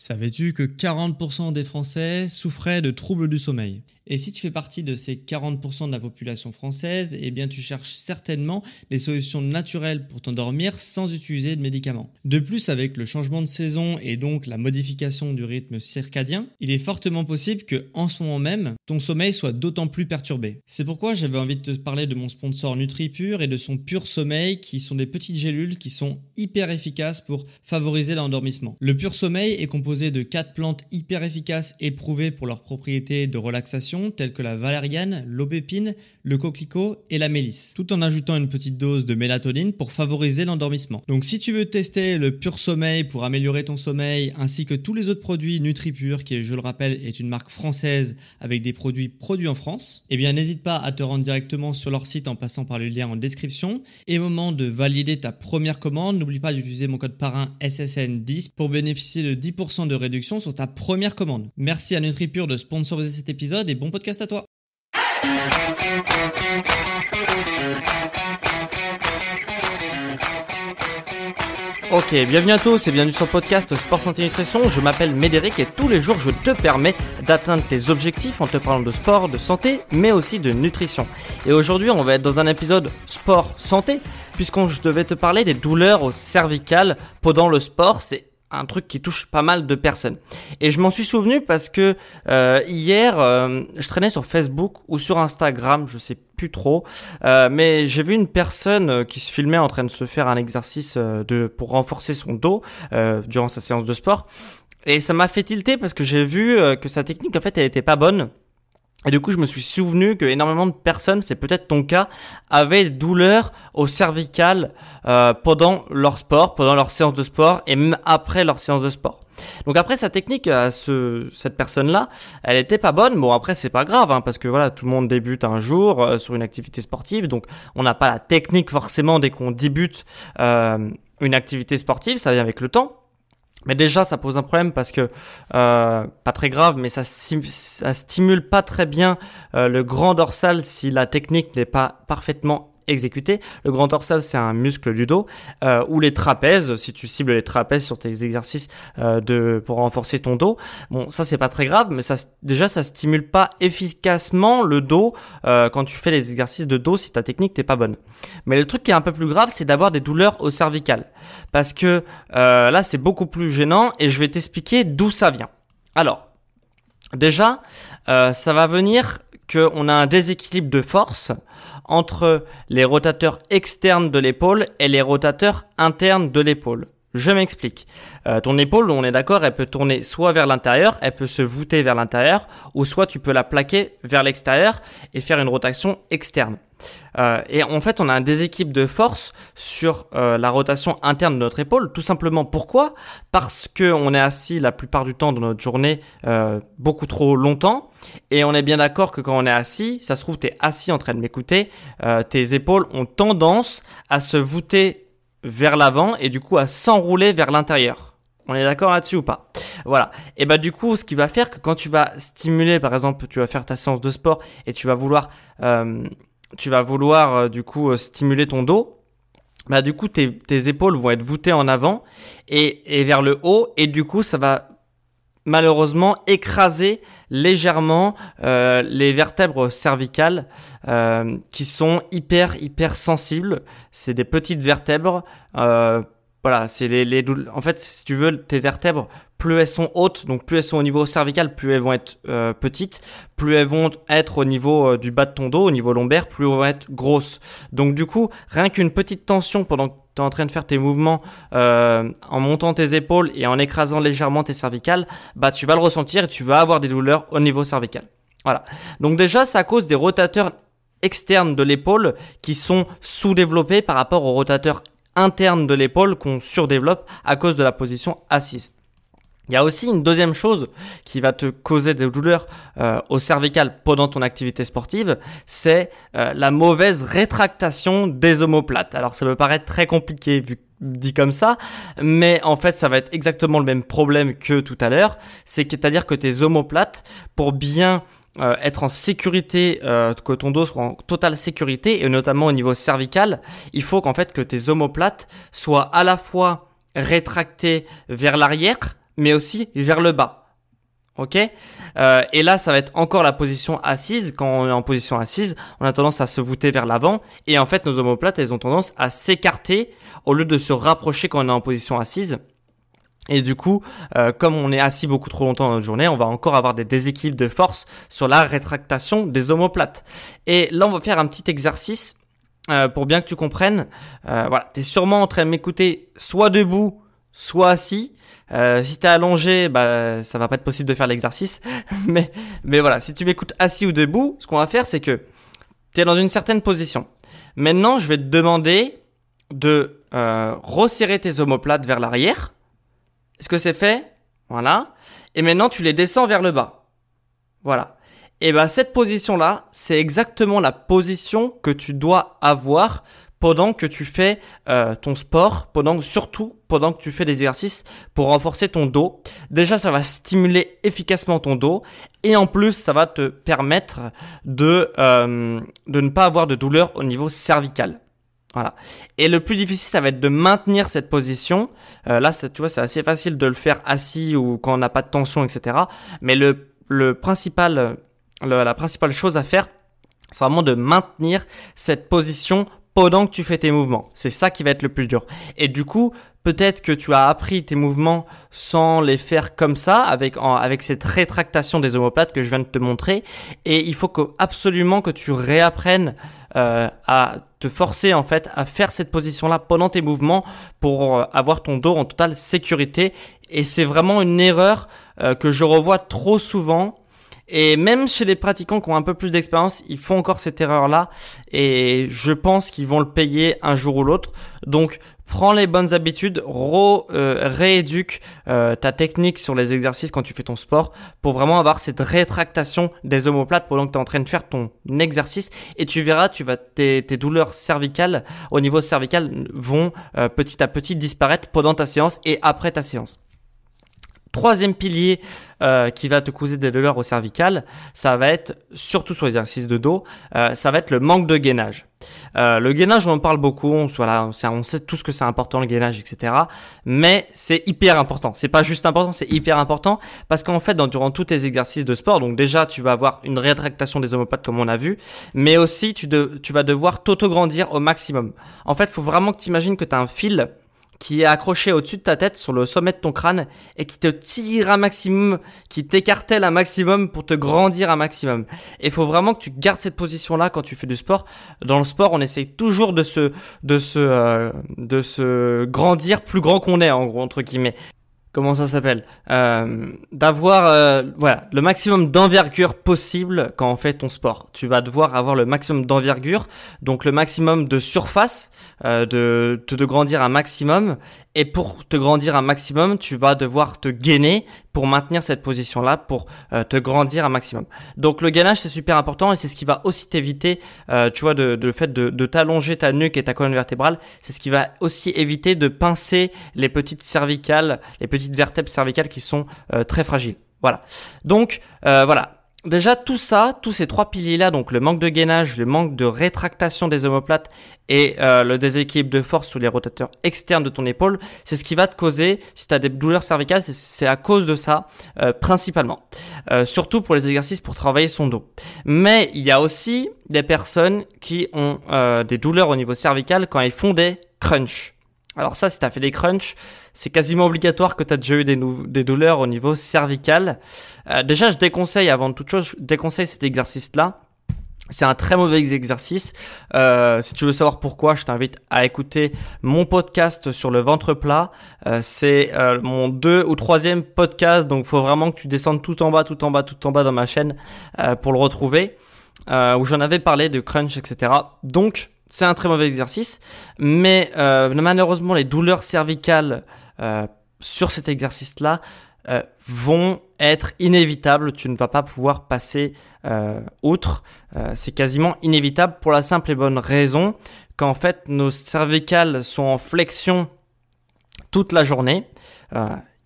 Savais-tu que 40% des Français souffraient de troubles du sommeil Et si tu fais partie de ces 40% de la population française, eh bien tu cherches certainement des solutions naturelles pour t'endormir sans utiliser de médicaments. De plus, avec le changement de saison et donc la modification du rythme circadien, il est fortement possible que en ce moment même, ton sommeil soit d'autant plus perturbé. C'est pourquoi j'avais envie de te parler de mon sponsor NutriPure et de son Pur Sommeil qui sont des petites gélules qui sont hyper efficaces pour favoriser l'endormissement. Le Pur Sommeil est composé de quatre plantes hyper efficaces et prouvées pour leurs propriétés de relaxation, telles que la valériane, l'aubépine, le coquelicot et la mélisse, tout en ajoutant une petite dose de mélatonine pour favoriser l'endormissement. Donc si tu veux tester le pur sommeil pour améliorer ton sommeil, ainsi que tous les autres produits NutriPure, qui je le rappelle est une marque française avec des produits produits en France, eh bien n'hésite pas à te rendre directement sur leur site en passant par le lien en description. Et moment de valider ta première commande, n'oublie pas d'utiliser mon code parrain SSN10 pour bénéficier de 10% de réduction sur ta première commande. Merci à NutriPure de sponsoriser cet épisode et bon podcast à toi. Ok, bienvenue à tous et bienvenue sur le podcast Sport Santé Nutrition. Je m'appelle Médéric et tous les jours je te permets d'atteindre tes objectifs en te parlant de sport, de santé, mais aussi de nutrition. Et aujourd'hui on va être dans un épisode sport santé puisqu'on je te parler des douleurs cervicales pendant le sport. C'est un truc qui touche pas mal de personnes. Et je m'en suis souvenu parce que euh, hier, euh, je traînais sur Facebook ou sur Instagram, je sais plus trop, euh, mais j'ai vu une personne qui se filmait en train de se faire un exercice de pour renforcer son dos durant sa séance de sport. Et ça m'a fait tilter parce que j'ai vu que sa technique, en fait, elle était pas bonne. Et du coup, je me suis souvenu que énormément de personnes, c'est peut-être ton cas, avaient des douleurs au cervical euh, pendant leur sport, pendant leur séance de sport et même après leur séance de sport. Donc après sa technique à ce, cette personne-là, elle était pas bonne. Bon après c'est pas grave hein, parce que voilà tout le monde débute un jour euh, sur une activité sportive, donc on n'a pas la technique forcément dès qu'on débute euh, une activité sportive, ça vient avec le temps. Mais déjà, ça pose un problème parce que, euh, pas très grave, mais ça, ça stimule pas très bien euh, le grand dorsal si la technique n'est pas parfaitement exécuter. Le grand dorsal, c'est un muscle du dos. Euh, ou les trapèzes, si tu cibles les trapèzes sur tes exercices euh, de, pour renforcer ton dos. Bon, ça, c'est pas très grave, mais ça, déjà, ça stimule pas efficacement le dos euh, quand tu fais les exercices de dos si ta technique n'est pas bonne. Mais le truc qui est un peu plus grave, c'est d'avoir des douleurs au cervical. Parce que là, c'est beaucoup plus gênant et je vais t'expliquer d'où ça vient. Alors, déjà, ça va venir qu'on a un déséquilibre de force entre les rotateurs externes de l'épaule et les rotateurs internes de l'épaule. Je m'explique. Euh, ton épaule, on est d'accord, elle peut tourner soit vers l'intérieur, elle peut se voûter vers l'intérieur, ou soit tu peux la plaquer vers l'extérieur et faire une rotation externe. Euh, et en fait, on a un déséquilibre de force sur euh, la rotation interne de notre épaule. Tout simplement pourquoi Parce on est assis la plupart du temps dans notre journée beaucoup trop longtemps. Et on est bien d'accord que quand on est assis, ça se trouve, tu es assis en train de m'écouter, tes épaules ont tendance à se voûter vers l'avant et du coup à s'enrouler vers l'intérieur. On est d'accord là-dessus ou pas Voilà. Et bah du coup, ce qui va faire que quand tu vas stimuler, par exemple, tu vas faire ta séance de sport et tu vas vouloir, euh, tu vas vouloir euh, du coup euh, stimuler ton dos, bah du coup tes, épaules vont être voûtées en avant et vers le haut et du coup ça va malheureusement écraser légèrement euh, les vertèbres cervicales euh, qui sont hyper hyper sensibles. C'est des petites vertèbres. Euh, voilà, c'est les, en fait si tu veux tes vertèbres plus elles sont hautes, donc plus elles sont au niveau cervical, plus elles vont être petites, plus elles vont être au niveau du bas de ton dos, au niveau lombaire, plus elles vont être grosses. Donc du coup, rien qu'une petite tension pendant en train de faire tes mouvements euh, en montant tes épaules et en écrasant légèrement tes cervicales, bah tu vas le ressentir et tu vas avoir des douleurs au niveau cervical. Voilà. Donc déjà, c'est à cause des rotateurs externes de l'épaule qui sont sous-développés par rapport aux rotateurs internes de l'épaule qu'on surdéveloppe à cause de la position assise. Il y a aussi une deuxième chose qui va te causer des douleurs euh, au cervical pendant ton activité sportive, c'est euh, la mauvaise rétractation des omoplates. Alors ça peut paraître très compliqué vu dit comme ça, mais en fait ça va être exactement le même problème que tout à l'heure, c'est-à-dire que tes omoplates, pour bien euh, être en sécurité, que ton dos soit en totale sécurité, et notamment au niveau cervical, il faut qu'en fait que tes omoplates soient à la fois rétractées vers l'arrière, mais aussi vers le bas. Ok euh, Et là, ça va être encore la position assise. Quand on est en position assise, on a tendance à se voûter vers l'avant. Et en fait, nos omoplates, elles ont tendance à s'écarter au lieu de se rapprocher quand on est en position assise. Et du coup, euh, comme on est assis beaucoup trop longtemps dans notre journée, on va encore avoir des déséquilibres de force sur la rétractation des omoplates. Et là, on va faire un petit exercice euh, pour bien que tu comprennes. voilà, tu es sûrement en train de m'écouter soit debout, soit assis. si euh, si t'es allongé, bah ça va pas être possible de faire l'exercice. mais mais voilà, si tu m'écoutes assis ou debout, ce qu'on va faire, c'est que tu es dans une certaine position. Maintenant, je vais te demander de euh, resserrer tes omoplates vers l'arrière. Est-ce que c'est fait Voilà. Et maintenant, tu les descends vers le bas. Voilà. Et ben cette position là, c'est exactement la position que tu dois avoir pendant que tu fais euh, ton sport, pendant, surtout pendant que tu fais des exercices pour renforcer ton dos. Déjà, ça va stimuler efficacement ton dos et en plus, ça va te permettre de, euh, de ne pas avoir de douleur au niveau cervical. Voilà. Et le plus difficile, ça va être de maintenir cette position. Euh, là, tu vois, c'est assez facile de le faire assis ou quand on n'a pas de tension, etc. Mais le, le principal, la principale chose à faire, c'est vraiment de maintenir cette position pendant que tu fais tes mouvements. C'est ça qui va être le plus dur. Et du coup, peut-être que tu as appris tes mouvements sans les faire comme ça, avec, en, avec cette rétractation des omoplates que je viens de te montrer. Et il faut que, absolument que tu réapprennes euh, à te forcer en fait à faire cette position-là pendant tes mouvements pour euh, avoir ton dos en totale sécurité. Et c'est vraiment une erreur euh, que je revois trop souvent et même chez les pratiquants qui ont un peu plus d'expérience, ils font encore cette erreur-là. Et je pense qu'ils vont le payer un jour ou l'autre. Donc, prends les bonnes habitudes, euh, rééduque euh, ta technique sur les exercices quand tu fais ton sport pour vraiment avoir cette rétractation des omoplates pendant que tu es en train de faire ton exercice et tu verras, tu vas tes, douleurs cervicales au niveau cervical vont euh, petit à petit disparaître pendant ta séance et après ta séance troisième pilier euh, qui va te causer des douleurs au cervical, ça va être surtout sur les exercices de dos, euh, ça va être le manque de gainage. Euh, le gainage, on en parle beaucoup, on, voilà, on, sait, tout ce que c'est important le gainage, etc. Mais c'est hyper important. C'est pas juste important, c'est hyper important parce qu'en fait, dans, durant tous tes exercices de sport, donc déjà tu vas avoir une rétractation des omoplates comme on a vu, mais aussi tu, de, tu vas devoir t'auto-grandir au maximum. En fait, il faut vraiment que tu imagines que tu as un fil qui est accroché au-dessus de ta tête, sur le sommet de ton crâne, et qui te tire un maximum, qui t'écartèle un maximum pour te grandir un maximum. il faut vraiment que tu gardes cette position-là quand tu fais du sport. Dans le sport, on essaye toujours de se, de se, euh, de se grandir plus grand qu'on est, en gros, entre guillemets comment ça s'appelle euh, D'avoir euh, voilà le maximum d'envergure possible quand on fait ton sport. Tu vas devoir avoir le maximum d'envergure, donc le maximum de surface, euh, de, te de grandir un maximum et pour te grandir un maximum, tu vas devoir te gainer pour maintenir cette position-là, pour euh, te grandir un maximum. Donc le gainage, c'est super important et c'est ce qui va aussi t'éviter, euh, tu vois, de, le fait de, t'allonger ta nuque et ta colonne vertébrale. C'est ce qui va aussi éviter de pincer les petites cervicales, les petites vertèbres cervicales qui sont euh, très fragiles. Voilà. Donc voilà, déjà tout ça, tous ces trois piliers-là, donc le manque de gainage, le manque de rétractation des omoplates et euh, le déséquilibre de force sous les rotateurs externes de ton épaule, c'est ce qui va te causer, si tu as des douleurs cervicales, c'est à cause de ça euh, principalement. Euh, surtout pour les exercices pour travailler son dos. Mais il y a aussi des personnes qui ont des douleurs au niveau cervical quand elles font des crunchs. Alors ça, si tu fait des crunchs, c'est quasiment obligatoire que tu as déjà eu des, douleurs au niveau cervical. Euh, déjà, je déconseille, avant toute chose, je déconseille cet exercice-là. C'est un très mauvais exercice. Euh, si tu veux savoir pourquoi, je t'invite à écouter mon podcast sur le ventre plat. Euh, c'est mon deux ou troisième podcast, donc faut vraiment que tu descendes tout en bas, tout en bas, tout en bas dans ma chaîne pour le retrouver, où j'en avais parlé de crunch, etc. Donc, c'est un très mauvais exercice, mais euh, malheureusement, les douleurs cervicales euh, sur cet exercice-là euh, vont être inévitables. Tu ne vas pas pouvoir passer outre. c'est quasiment inévitable pour la simple et bonne raison qu'en fait, nos cervicales sont en flexion toute la journée. Il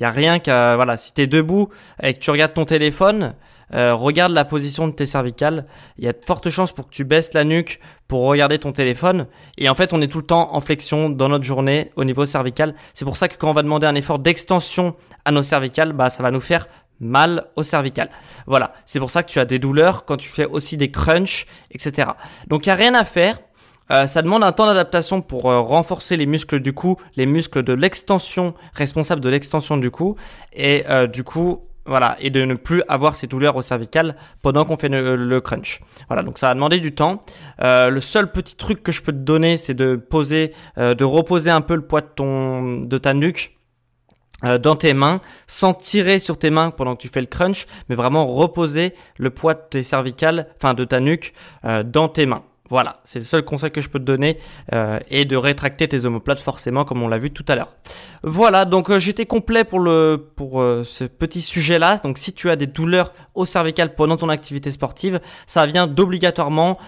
n'y a rien qu'à... Voilà, si tu es debout et que tu regardes ton téléphone, euh, regarde la position de tes cervicales. Il y a de fortes chances pour que tu baisses la nuque pour regarder ton téléphone. Et en fait, on est tout le temps en flexion dans notre journée au niveau cervical. C'est pour ça que quand on va demander un effort d'extension à nos cervicales, bah, ça va nous faire mal au cervical. Voilà. C'est pour ça que tu as des douleurs quand tu fais aussi des crunchs, etc. Donc, il n'y a rien à faire. Euh, ça demande un temps d'adaptation pour euh, renforcer les muscles du cou, les muscles de l'extension, responsables de l'extension du cou. Et du coup, voilà, et de ne plus avoir ces douleurs au cervical pendant qu'on fait le, euh, crunch. Voilà, donc ça a demandé du temps. Euh, le seul petit truc que je peux te donner, c'est de poser, euh, de reposer un peu le poids de ton, de ta nuque dans tes mains, sans tirer sur tes mains pendant que tu fais le crunch, mais vraiment reposer le poids de tes cervicales, enfin de ta nuque, dans tes mains. Voilà, c'est le seul conseil que je peux te donner euh, et de rétracter tes omoplates forcément comme on l'a vu tout à l'heure. Voilà, donc euh, j'étais complet pour le pour euh, ce petit sujet là. Donc si tu as des douleurs au cervical pendant ton activité sportive, ça vient d'obligatoirement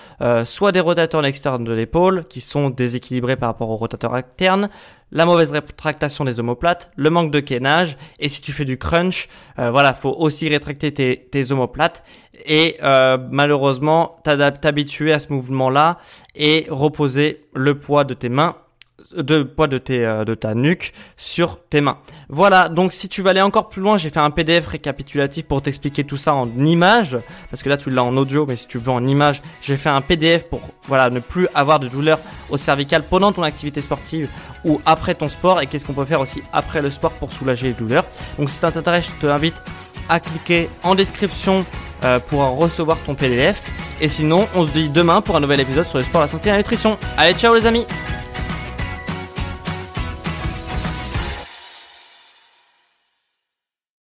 soit des rotateurs externes de l'épaule qui sont déséquilibrés par rapport aux rotateurs internes la mauvaise rétractation des omoplates, le manque de quenage, et si tu fais du crunch, euh, voilà, faut aussi rétracter tes, omoplates et euh, malheureusement t'habituer à ce mouvement-là et reposer le poids de tes mains de poids euh, de ta nuque sur tes mains. Voilà, donc si tu veux aller encore plus loin, j'ai fait un PDF récapitulatif pour t'expliquer tout ça en image parce que là tu l'as en audio mais si tu veux en image, j'ai fait un PDF pour voilà, ne plus avoir de douleur au cervical pendant ton activité sportive ou après ton sport et qu'est-ce qu'on peut faire aussi après le sport pour soulager les douleurs. Donc si ça t'intéresse, je te invite à cliquer en description euh, pour recevoir ton PDF et sinon, on se dit demain pour un nouvel épisode sur le sport, la santé et la nutrition. Allez, ciao les amis.